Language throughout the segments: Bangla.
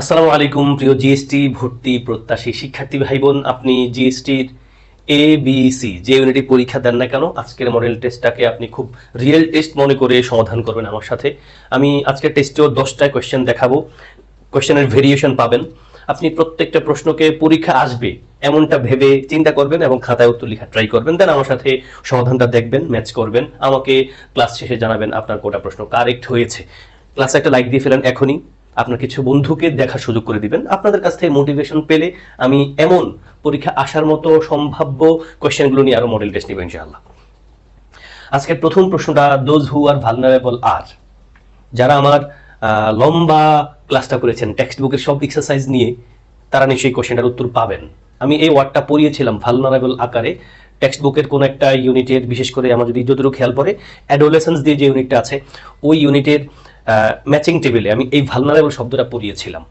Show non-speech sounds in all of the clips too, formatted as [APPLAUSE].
আসসালামু আলাইকুম প্রিয় জিএসটি ভর্তি প্রত্যাশী শিক্ষার্থী ভাই বোন আপনি জিএসটির এ বি সি যে ইউনিটি পরীক্ষা দেন না কেন আজকের মডেল টেস্টটাকে আপনি খুব রিয়েল টেস্ট মনে করে সমাধান করবেন আমার সাথে আমি আজকের টেস্টেও দশটা কোয়েশ্চেন দেখাবো কোয়েশ্চেনের ভেরিয়েশন পাবেন আপনি প্রত্যেকটা প্রশ্নকে পরীক্ষা আসবে এমনটা ভেবে চিন্তা করবেন এবং খাতায় উত্তর লেখা ট্রাই করবেন দেন আমার সাথে সমাধানটা দেখবেন ম্যাচ করবেন আমাকে ক্লাস শেষে জানাবেন আপনার কোটা প্রশ্ন কারেক্ট হয়েছে ক্লাসে একটা লাইক দিয়ে ফেলেন এখনই আপনার কিছু বন্ধুকে দেখার সুযোগ করে দিবেন আপনাদের কাছ থেকে মোটিভেশন পেলে আমি এমন পরীক্ষা আসার মতো সম্ভাব্য কোয়েশ্চেনগুলো নিয়ে আরো মডেল টেস্ট নিব ইনশাআল্লাহ আজকের প্রথম প্রশ্নটা দোজ হু আর ভালনারেবল আর যারা আমার লম্বা ক্লাসটা করেছেন টেক্সট বুকের সব এক্সারসাইজ নিয়ে তারা নিশ্চয়ই কোশ্চেনটার উত্তর পাবেন আমি এই ওয়ার্ডটা পড়িয়েছিলাম ভালনারেবল আকারে টেক্সট বুকের কোনো একটা ইউনিটের বিশেষ করে আমার যদি যতটুকু খেয়াল পড়ে অ্যাডোলেসেন্স দিয়ে যে ইউনিটটা আছে ওই ইউনিটের ম্যাচিং টেবিলে আমি এই ভালনারেবল শব্দটা পড়িয়েছিলাম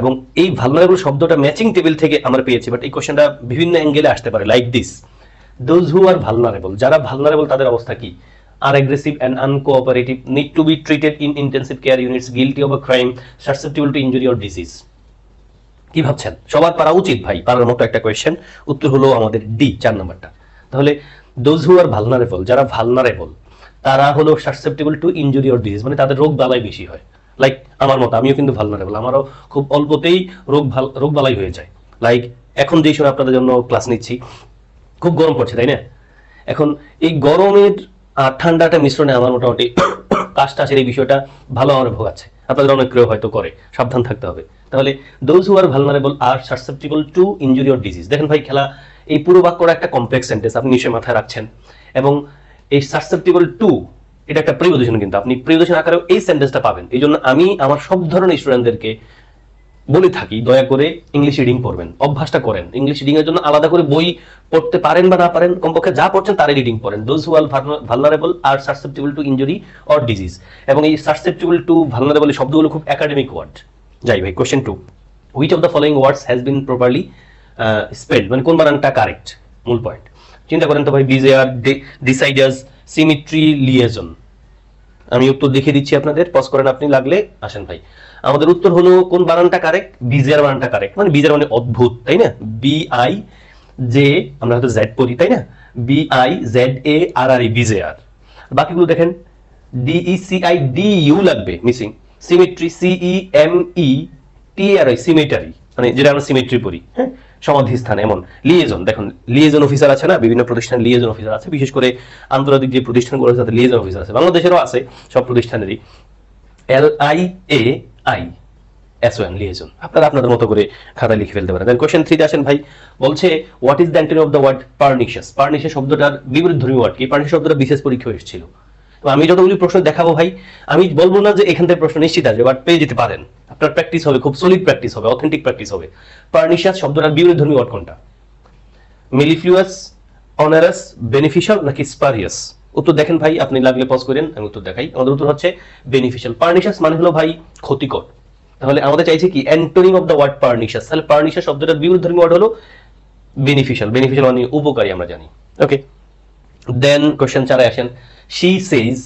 এবং এই ভালনারেবল শব্দটা ম্যাচিং টেবিল থেকে আমরা পেয়েছি বাট এই কোশ্চেনটা বিভিন্ন অ্যাঙ্গেলে আসতে পারে like this those who are vulnerable যারা ভালনারেবল তাদের অবস্থা কি আর aggressive and uncooperative need to be treated in intensive care units guilty of a crime susceptible to injury or disease কি ভাবছেন সবার পারা উচিত ভাই পারার মতো একটা কোয়েশ্চেন উত্তর হলো আমাদের ডি চার নাম্বারটা তাহলে দোজ হু আর ভালনারেবল যারা ভালনারেবল তারা হলো susceptible to injury or disease মানে তাদের রোগ বালাই বেশি হয় লাইক আমার মতো আমিও কিন্তু ভালনারেবল আমারও খুব অল্পতেই রোগ রোগ বালাই হয়ে যায় লাইক এখন যেই সময় আপনাদের জন্য ক্লাস নিচ্ছি খুব গরম পড়ছে তাই না এখন এই গরমের আর ঠান্ডাটা মিশ্রণে আমার মোটামুটি [COUGHS] কাজ টাসের এই বিষয়টা ভালো আমার ভোগাচ্ছে আপনাদের অনেক অনেকেও হয়তো করে সাবধান থাকতে হবে তাহলে those who are vulnerable are susceptible to injury or disease দেখেন ভাই খেলা এই পুরো বাক্যটা একটা কমপ্লেক্স সেন্টেন্স আপনি নিশ্চয়ই মাথায় রাখছেন এবং এই সাসেপ্টিবল টু এটা একটা প্রিপোজিশন কিন্তু আপনি প্রিপোজিশন আকারেও এই সেন্টেন্সটা পাবেন এই জন্য আমি আমার সব ধরনের স্টুডেন্টদেরকে বলে থাকি দয়া করে ইংলিশ রিডিং পড়বেন অভ্যাসটা করেন ইংলিশ রিডিং এর জন্য আলাদা করে বই পড়তে পারেন বা না পারেন কমপক্ষে যা পড়ছেন তারই রিডিং পড়েন those who are vulnerable are susceptible to injury or disease এবং এই সাসেপ্টিবল টু ভালনারেবল শব্দগুলো খুব একাডেমিক ওয়ার্ড যাই ভাই question two which of the following words has been properly spelled মানে কোন বানানটা কারেক্ট মূল পয়েন্ট চিন্তা করেন তো ভাই বিজেয়ার ডিসাইডার্স সিমিট্রি লিয়াজন আমি উত্তর দেখিয়ে দিচ্ছি আপনাদের পজ করেন আপনি লাগলে আসেন ভাই আমাদের উত্তর হলো কোন বানানটা কারেক্ট আর বানানটা কারেক্ট মানে বিজে মানে অদ্ভুত তাই না বি আই জে আমরা হয়তো জেড পড়ি তাই না e, B I Z A R R E আর বাকিগুলো দেখেন E C I D U লাগবে missing cemetery C E M E T R I cemetery মানে যেটা আমরা সিমেট্রি পড়ি হ্যাঁ সমাধিস্থান এমন লিয়েজন দেখুন লিয়েজন অফিসার আছে না বিভিন্ন প্রতিষ্ঠান লিয়েজন অফিসার আছে বিশেষ করে আন্তর্জাতিক যে প্রতিষ্ঠানগুলো আছে তাদের লিয়েজন অফিসার আছে বাংলাদেশেরও আছে সব প্রতিষ্ঠানেরই এল আই এ আই এসওএন লিয়েজন আপনারা আপনাদের মতো করে খাতা লিখে ফেলতে পারেন দেন কোশ্চেন থ্রিতে আসেন ভাই বলছে what is the antonym of the word pernicious pernicious শব্দটার বিপরীত ধর্মী ওয়ার্ড কি পার্নিশিয়াস শব্দটা বিশেষ পরীক্ষা এসেছিল তো আমি যতগুলি প্রশ্ন দেখাবো ভাই আমি বলবো না যে এখান থেকে প্রশ্ন নিশ্চিত আসবে বাট পেয়ে যেতে পারেন আফটার প্র্যাকটিস হবে খুব সলিড প্র্যাকটিস হবে অথেন্টিক প্র্যাকটিস হবে পার্নিশিয়াস শব্দটার বিপরীত ধর্মী ওয়ার্ড কোনটা মিলিফ্লুয়াস অনারাস বেনিফিশিয়াল নাকি স্পারিয়াস উত্তর দেখেন ভাই আপনি লাগলে পজ করেন আমি উত্তর দেখাই আমাদের উত্তর হচ্ছে বেনিফিশিয়াল পার্নিশিয়াস মানে হলো ভাই ক্ষতিকর তাহলে আমাদের চাইছে কি antonym of the word pernicious তাহলে পার্নিশিয়াস শব্দটার বিরুদ্ধ ধর্মী ওয়ার্ড হলো বেনিফিশিয়াল বেনিফিশিয়াল মানে উপকারী আমরা জানি ওকে দেন কোশ্চেন চারে আসেন she says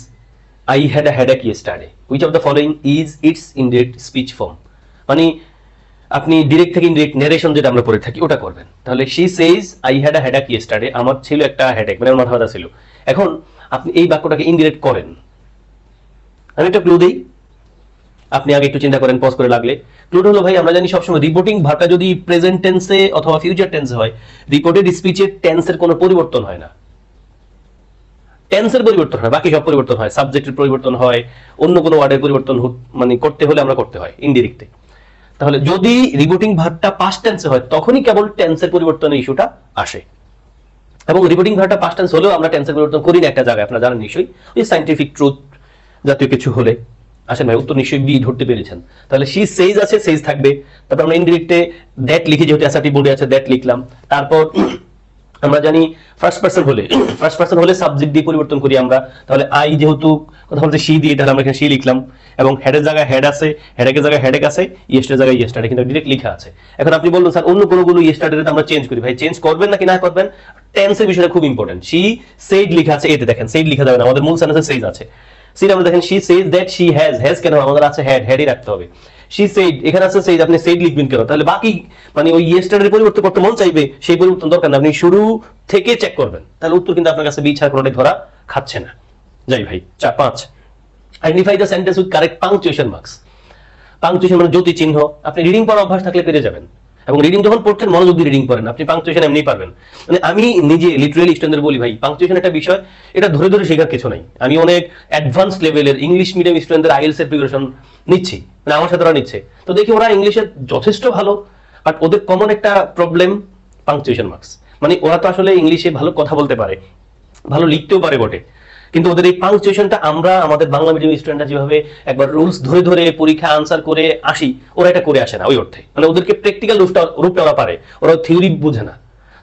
I had a headache yesterday. Which of the following is its indirect speech form মানে আপনি ডিরেক্ট থেকে ইনডিরেক্ট নেরেশন যেটা আমরা পড়ে থাকি ওটা করবেন তাহলে she says I had a headache yesterday আমার ছিল একটা হেডেক মানে আমার মাথা ব্যথা ছিল এখন আপনি এই বাক্যটাকে ইনডিরেক্ট করেন আমি একটা ক্লু দিই আপনি আগে একটু চিন্তা করেন পজ করে লাগলে ক্লুড হলো ভাই আমরা জানি সবসময় রিপোর্টিং ভাটা যদি প্রেজেন্ট টেন্সে অথবা ফিউচার টেন্সে হয় রিপোর্টেড স্পিচের টেন্সের কোনো পরিবর্তন হয় না টেন্সের পরিবর্তন হয় বাকি সব পরিবর্তন হয় সাবজেক্টের পরিবর্তন হয় অন্য কোনো ওয়ার্ডের পরিবর্তন মানে করতে হলে আমরা করতে হয় ইনডিরেক্টে তাহলে যদি রিপোর্টিং ভারটা পাস্ট টেন্সে হয় তখনই কেবল টেন্সের পরিবর্তনের ইস্যুটা আসে এবং রিপোর্টিং ভারটা পাস্ট টেন্স হলেও আমরা টেন্সের পরিবর্তন করি না একটা জায়গায় আপনারা জানেন নিশ্চয়ই ওই সাইন্টিফিক ট্রুথ জাতীয় কিছু হলে আসেন ভাই উত্তর নিশ্চয়ই বি ধরতে পেরেছেন তাহলে সি সেইজ আছে সেইজ থাকবে তারপর আমরা ইনডিরেক্টে দ্যাট লিখি যেহেতু অ্যাসাটি বোর্ডে আছে দ্যাট লিখলাম তারপর আমরা জানি ফার্স্ট পার্সন হলে ফার্স্ট পার্সন হলে সাবজেক্ট দিয়ে পরিবর্তন করি আমরা তাহলে আই যেহেতু কথা বলতে সি দিয়ে তাহলে আমরা এখানে সি লিখলাম এবং হেডের জায়গায় হেড আছে হেডেকের জায়গায় হেডেক আছে ইয়েস্টের জায়গায় ইয়েস্টার কিন্তু ডিরেক্ট লিখা আছে এখন আপনি বললেন স্যার অন্য কোনোগুলো ইয়েস্টারটাকে আমরা চেঞ্জ করি ভাই চেঞ্জ করবেন নাকি না করবেন টেন্সের বিষয়টা খুব ইম্পর্টেন্ট সি সেড লিখা আছে এতে দেখেন সেড লিখা যাবে না আমাদের মূল সেন্টেন্সে সেজ আছে সিট আমরা দেখেন she says that she has has কেন আমাদের আছে হ্যাড হ্যাডই রাখতে হবে সি সেইড এখানে আছে সেইড আপনি সেইড লিখবেন কেন তাহলে বাকি মানে ওই ইয়েস্টারের পরিবর্তে করতে মন চাইবে সেই পরিবর্তন দরকার না আপনি শুরু থেকে চেক করবেন তাহলে উত্তর কিন্তু আপনার কাছে বি ছাড়া কোনোটাই ধরা খাচ্ছে না যাই ভাই চার পাঁচ identify the sentence with correct punctuation marks punctuation মানে জ্যোতি চিহ্ন আপনি রিডিং পড়া অভ্যাস থাকলে পেরে যাবেন এবং রিডিং যখন পড়ছেন মনোযোগ দিয়ে রিডিং করেন আপনি পাংচুয়েশন এমনি পারবেন মানে আমি নিজে লিটারেলি স্টুডেন্টদের বলি ভাই পাংচুয়েশন একটা বিষয় এটা ধরে ধরে শেখার কিছু নাই আমি অনেক অ্যাডভান্স লেভেলের ইংলিশ মিডিয়াম স্টুডেন্টদের আইএলস এর প্রিপারেশন নিচ্ছি মানে আমার সাথে ওরা নিচ্ছে তো দেখি ওরা ইংলিশে যথেষ্ট ভালো বাট ওদের কমন একটা প্রবলেম পাংচুয়েশন মার্কস মানে ওরা তো আসলে ইংলিশে ভালো কথা বলতে পারে ভালো লিখতেও পারে বটে কিন্তু ওদের এই পাংচুয়েশনটা আমরা আমাদের বাংলা মিডিয়াম স্টুডেন্টরা যেভাবে একবার রুলস ধরে ধরে পরীক্ষা আনসার করে আসি ওরা এটা করে আসে না ওই অর্থে মানে ওদেরকে প্র্যাকটিক্যাল রূপটা রূপটা ওরা পারে ওরা থিওরি বুঝে না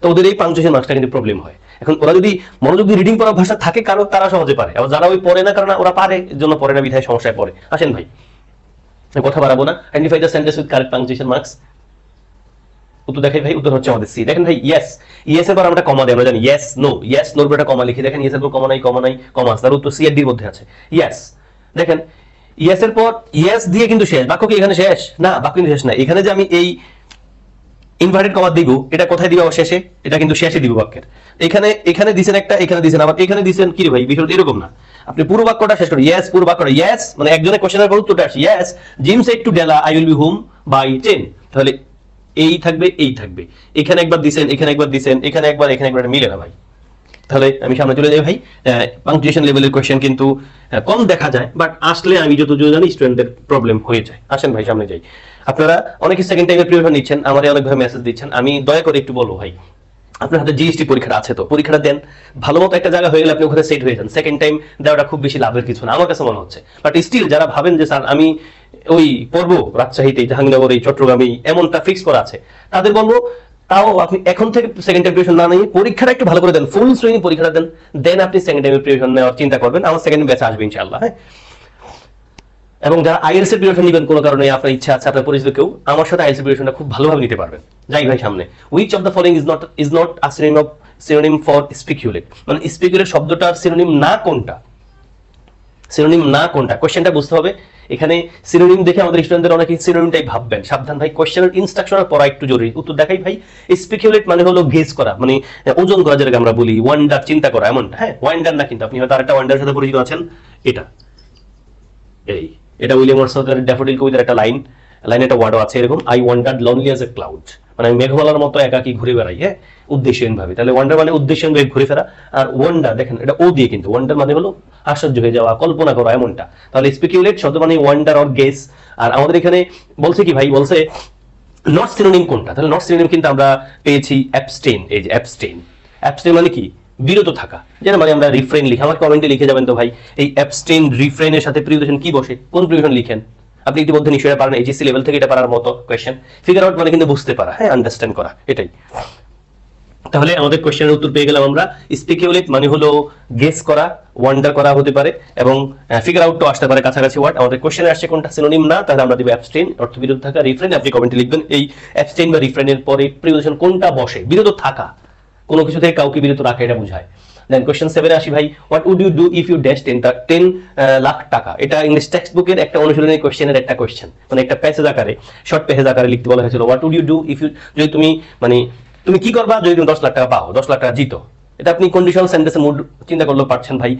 তো ওদের এই পাংচুয়েশন মার্কসটা কিন্তু প্রবলেম হয় এখন ওরা যদি মনোযোগ দিয়ে রিডিং পড়া ভাষা থাকে কারো তারা সহজে পারে আবার যারা ওই পড়ে না কারণ ওরা পারে জন্য পড়ে না বিধায় সমস্যায় পড়ে আসেন ভাই কথা বাড়াবো না identify the sentence with correct punctuation marks উত্তর দেখাই ভাই উত্তর হচ্ছে আমাদের সি দেখেন ভাই ইয়েস ইয়েস এর পর আমরা কমা দেব জানি ইয়েস নো ইয়েস নোর একটা কমা লিখি দেখেন ইয়েস এর পর কমা নাই কমা নাই কমা আছে তার উত্তর সি এর ডির মধ্যে আছে ইয়েস দেখেন ইয়েস এর পর ইয়েস দিয়ে কিন্তু শেষ বাক্য কি এখানে শেষ না বাক্য কিন্তু শেষ না এখানে যে আমি এই ইনভার্টেড কমা দিব এটা কোথায় দিব অবশেষে এটা কিন্তু শেষে দিব বাক্যের এখানে এখানে দিছেন একটা এখানে দিছেন আবার এখানে দিছেন কি ভাই বিষয়টা এরকম না আপনি পুরো বাক্যটা শেষ করুন ইয়েস পুরো বাক্যটা ইয়েস মানে একজনের কোশ্চেনের উত্তরটা আসে yes Jim said to Della I will be home by ten তাহলে এই থাকবে এই থাকবে এখানে একবার দিছেন এখানে একবার দিছেন এখানে একবার এখানে একবার মিলে না ভাই তাহলে আমি সামনে চলে যাই ভাই পাংচুয়েশন লেভেলের কোয়েশ্চেন কিন্তু কম দেখা যায় বাট আসলে আমি যত জানি স্টুডেন্টদের প্রবলেম হয়ে যায় আসেন ভাই সামনে যাই আপনারা অনেকে সেকেন্ড টাইমের প্রিপারেশন নিচ্ছেন আমারে ভাই মেসেজ দিচ্ছেন আমি দয়া করে একটু বলবো ভাই আপনার হাতে জিএসটি পরীক্ষাটা আছে তো পরীক্ষাটা দেন ভালো মতো একটা জায়গা হয়ে গেলে আপনি ওখানে সেট হয়ে যান সেকেন্ড টাইম দেওয়াটা খুব বেশি লাভের কিছু না আমার কাছে মনে হচ্ছে বাট স্টিল যারা ভাবেন যে স্যার আমি ওই পর্ব রাজশাহীতে জাহাঙ্গীরনগরে চট্টগ্রামে এমনটা ফিক্স করা আছে তাদের বলবো তাও আপনি এখন থেকে সেকেন্ড টাইম প্রিপারেশন না নিয়ে পরীক্ষাটা একটু ভালো করে দেন ফুল সুইং পরীক্ষাটা দেন দেন আপনি সেকেন্ড টাইম প্রিপারেশন নেওয়ার চিন্তা করবেন আমার সেকেন্ড ব্যাচ আসবে ইনশাআল্লাহ হ্যাঁ এবং যারা আইএলএস এর প্রিপারেশন নেবেন কোনো কারণে আপনার ইচ্ছা আছে আপনার পরিচিত কেউ আমার সাথে আইএলএস প্রিপারেশনটা খুব ভালোভাবে নিতে পারবেন যাই ভাই সামনে which of the following is not is not a synonym of synonym for speculate মানে স্পিকিউলেট শব্দটার সিনোনিম না কোনটা সিনোনিম না কোনটা কোশ্চেনটা বুঝতে হবে এখানে সিনোনিম দেখে আমাদের স্টুডেন্টদের অনেকে সিনোনিমটাই ভাববেন সাবধান ভাই কোয়েশ্চেনের ইনস্ট্রাকশনের পড়া একটু জরুরি উত্তর দেখাই ভাই স্পেকুলেট মানে হলো গেজ করা মানে ওজন করা যেটাকে আমরা বলি ওয়ান্ডার চিন্তা করা এমন হ্যাঁ ওয়ান্ডার না কিন্তু আপনি হয়তো আরেকটা ওয়ান্ডার সাথে পরিচিত আছেন এটা এই এটা উইলিয়াম ওয়ার্ডসওয়ার্থের ড্যাফোডিল কবিতার একটা লাইন লাইন একটা ওয়ার্ডও আছে এরকম I wander lonely as a cloud মানে আমি মেঘমালার মতো একাকি ঘুরে বেড়াই হ্যাঁ উদ্দেশ্যহীন ভাবে তাহলে ওয়ান্ডার মানে উদ্দেশ্যহীন ভাবে ঘুরে ফেরা আর ওয়ান্ডার দেখেন এটা ও দিয়ে কিন্তু ওয়ান্ডার মানে হলো আশ্চর্য হয়ে যাওয়া কল্পনা করা এমনটা তাহলে স্পিকিউলেট শব্দ মানে ওয়ান্ডার অর গেস আর আমাদের এখানে বলছে কি ভাই বলছে নট সিনোনিম কোনটা তাহলে নট সিনোনিম কিন্তু আমরা পেয়েছি অ্যাবস্টেন এই যে অ্যাবস্টেন অ্যাবস্টেন মানে কি বিরত থাকা যেন মানে আমরা রিফ্রেন লিখি আমার কমেন্টে লিখে যাবেন তো ভাই এই অ্যাবস্টেন রিফ্রেনের সাথে প্রিভিউশন কি বসে কোন প্রিভিউশন লিখেন আপনি ইতিমধ্যে নিশ্চয়ই পারেন এইচএসসি লেভেল থেকে এটা পারার মতো কোয়েশ্চেন ফিগার আউট মানে কিন্তু বুঝতে পারা হ্যাঁ আন্ডারস্ট্যান্ড করা এটাই তাহলে আমাদের কোয়েশ্চেনের উত্তর পেয়ে গেলাম আমরা স্পেকিউলেট মানে হলো গেস করা ওয়ান্ডার করা হতে পারে এবং ফিগার আউট তো আসতে পারে কাছাকাছি ওয়ার্ড আমাদের কোয়েশ্চেনে আসছে কোনটা সিনোনিম না তাহলে আমরা দিবো অ্যাবস্টেন অর্থ বিরোধ থাকা রিফ্রেন আপনি কমেন্টে লিখবেন এই অ্যাবস্টেন বা রিফ্রেনের পরে প্রিপোজিশন কোনটা বসে বিরত থাকা কোনো কিছু থেকে কাউকে বিরত রাখা এটা বোঝায় দেন কোশ্চেন সেভেন আসি ভাই what would you do if you dash ten ten lakh টাকা এটা ইংলিশ টেক্সট বুকের একটা অনুশীলনী কোশ্চেনের একটা কোয়েশ্চেন মানে একটা প্যাসেজ আকারে শর্ট প্যাসেজ আকারে লিখতে বলা হয়েছিল what would you do if you যদি তুমি মানে তুমি কি করবা যদি তুমি দশ লাখ টাকা পাও দশ লাখ টাকা জিতো এটা আপনি কন্ডিশন সেন্টেন্সের মুড চিন্তা করলে পারছেন ভাই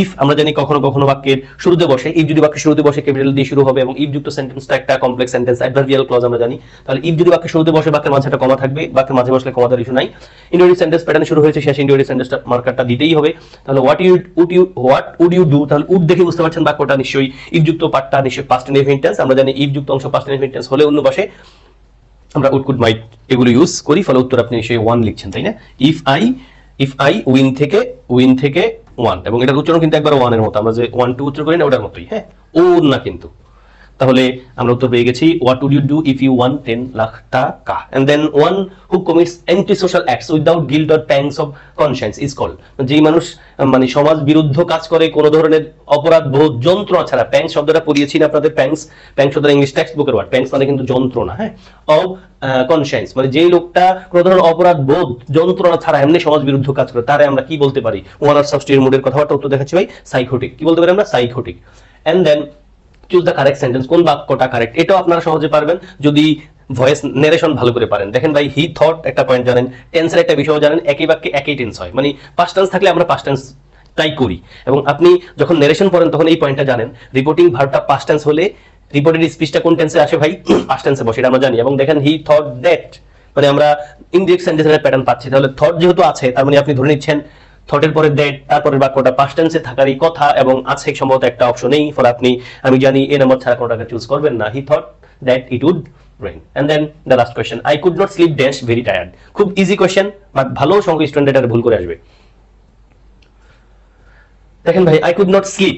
ইফ আমরা জানি কখনো কখনো বাক্যের শুরুতে বসে ইফ যদি বাক্যের শুরুতে বসে ক্যাপিটাল দিয়ে শুরু হবে এবং ইফ যুক্ত সেন্টেন্সটা একটা কমপ্লেক্স সেন্টেন্স অ্যাডভার্বিয়াল ক্লজ আমরা জানি তাহলে ইফ যদি বাক্যের শুরুতে বসে বাক্যের মাঝে একটা কমা থাকবে বাক্যের মাঝে বসলে কমা দেওয়ার ইস্যু নাই ইন্ডিয়ারি সেন্টেন্স প্যাটার্ন শুরু হয়েছে শেষ ইন্ডিয়ারি সেন্টেন্সটা মার্কারটা দিতেই হবে তাহলে what you would you what would you do তাহলে উড দেখে বুঝতে পারছেন বাক্যটা নিশ্চয়ই ইফ যুক্ত পার্টটা নিশ্চয়ই পাস্ট ইনডিফিনিট টেন্স আমরা জানি ইফ যুক্ত অংশ পাস্ট ইনডিফিনিট টেন্স হলে অন্য পাশে আমরা উটকুট মাইট এগুলো ইউজ করি ফলে উত্তর আপনি সেই ওয়ান লিখছেন তাই না if I if I win থেকে উইন থেকে ওয়ান এবং এটার উচ্চারণ কিন্তু একবার ওয়ানের মতো আমরা যে ওয়ান টু উচ্চারণ করি না ওটার মতোই হ্যাঁ ও না কিন্তু তাহলে আমরা উত্তর পেয়ে গেছি what would you do if you won ten lakh টাকা and then one who commits anti social acts without guilt or pangs of conscience is call যে মানুষ মানে সমাজ বিরুদ্ধ কাজ করে কোন ধরনের অপরাধ বোধ যন্ত্রণা ছাড়া প্যাংস শব্দটা পড়িয়েছি না আপনাদের প্যাংস প্যাংস শব্দটা ইংলিশ টেক্সট বুকের ওয়ার্ড প্যাংস মানে কিন্তু যন্ত্রণা হ্যাঁ অব কনসিয়েন্স মানে যেই লোকটা কোনো ধরনের অপরাধ বোধ যন্ত্রণা ছাড়া এমনি সমাজ বিরুদ্ধ কাজ করে তারে আমরা কি বলতে পারি ওয়ান অফ সাবস্টিটিউট মোডের কথাবার্তা উত্তর দেখাচ্ছি ভাই সাইকোটিক কি বলতে পারি আমরা psychotic and then choose the correct sentence কোন বাক্যটা কারেক্ট এটাও আপনারা সহজে পারবেন যদি ভয়েস নেরেশন ভালো করে পারেন দেখেন ভাই হি থট একটা পয়েন্ট জানেন টেন্সের একটা বিষয় জানেন একই বাক্যে একই টেন্স হয় মানে পাস্ট টেন্স থাকলে আমরা পাস্ট টেন্স তাই করি এবং আপনি যখন নেরেশন পড়েন তখন এই পয়েন্টটা জানেন রিপোর্টিং ভার্বটা পাস্ট টেন্স হলে রিপোর্টেড স্পিচটা কোন টেন্সে আসে ভাই পাস্ট [CLEARS THROAT] টেন্সে বসে এটা আমরা জানি এবং দেখেন হি থট দ্যাট মানে আমরা ইনডিরেক্ট সেন্টেন্সের প্যাটার্ন পাচ্ছি তাহলে থট যেহেতু আছে তার মানে আপনি ধরে নিচ্ছেন থটের পরে দেট তারপরের বাক্যটা পাস্ট টেন্সে থাকারই কথা এবং আছে সম্ভবত একটা অপশন নেই ফলে আপনি আমি জানি এ নাম্বার ছাড়া কোনোটাকে চুজ করবেন না he thought that it would rain and then the last question I could not sleep dash very tired খুব ইজি কোশ্চেন বাট ভালো সংখ্যক স্টুডেন্ট এটা ভুল করে আসবে দেখেন ভাই আই কুড নট স্লিপ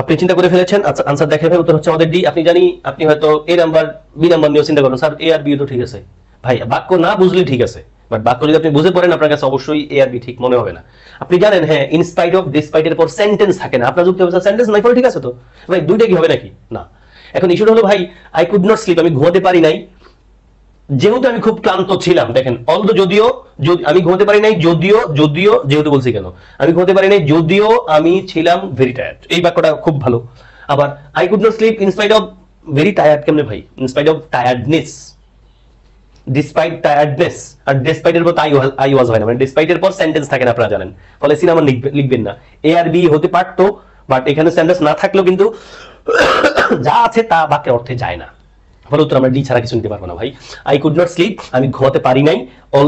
আপনি চিন্তা করে ফেলেছেন আচ্ছা আনসার দেখে উত্তর হচ্ছে আমাদের ডি আপনি জানি আপনি হয়তো এ নাম্বার বি নাম্বার নিয়েও চিন্তা করেন স্যার এ আর বি তো ঠিক আছে ভাই বাক্য না বুঝলে ঠিক আছে বাট বাক্য যদি আপনি বুঝে পড়েন আপনার কাছে অবশ্যই এ আর বি ঠিক মনে হবে না আপনি জানেন হ্যাঁ ইনস্পাইট অফ ডিসপাইট এর পর সেন্টেন্স থাকে না আপনার যুক্তি হবে সেন্টেন্স নাই ফলে ঠিক আছে তো ভাই দুইটা কি হবে নাকি না এখন ইস্যুটা হলো ভাই আই কুড নট স্লিপ আমি ঘুমাতে পারি নাই যেহেতু আমি খুব ক্লান্ত ছিলাম দেখেন অলদো যদিও আমি ঘুমাতে পারি নাই যদিও যদিও যেহেতু বলছি কেন আমি ঘুমাতে পারি নাই যদিও আমি ছিলাম ভেরি টায়ার্ড এই বাক্যটা খুব ভালো আবার I could not sleep in spite of very tired কেমনে ভাই ইনস্পাইট অফ টায়ার্ডনেস পারবো না ভাই আই কুড নট স্লিপ আমি ঘুমাতে পারি নাই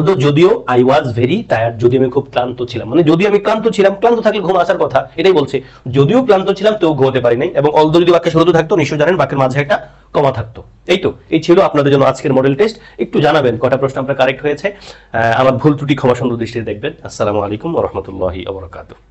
দো যদিও আই ওয়াজ ভেরি টায়ার্ড যদি আমি খুব ক্লান্ত ছিলাম মানে যদি আমি ক্লান্ত ছিলাম ক্লান্ত থাকলে ঘুম আসার কথা এটাই বলছে যদিও ক্লান্ত ছিলাম তো ঘুমাতে পারি নাই এবং অলদো যদি বাক্যে শুরুতে থাকতো নিশ্চয় জানেন বাক্যের মাঝে একটা কমা থাকতো এই তো এই ছিল আপনাদের জন্য আজকের মডেল টেস্ট একটু জানাবেন কটা প্রশ্ন আপনার কারেক্ট হয়েছে আমার ভুল ত্রুটি ক্ষমা সুন্দর দৃষ্টিতে দেখবেন আসসালামু আলাইকুম রহমতুল্লাহি আবরকাতু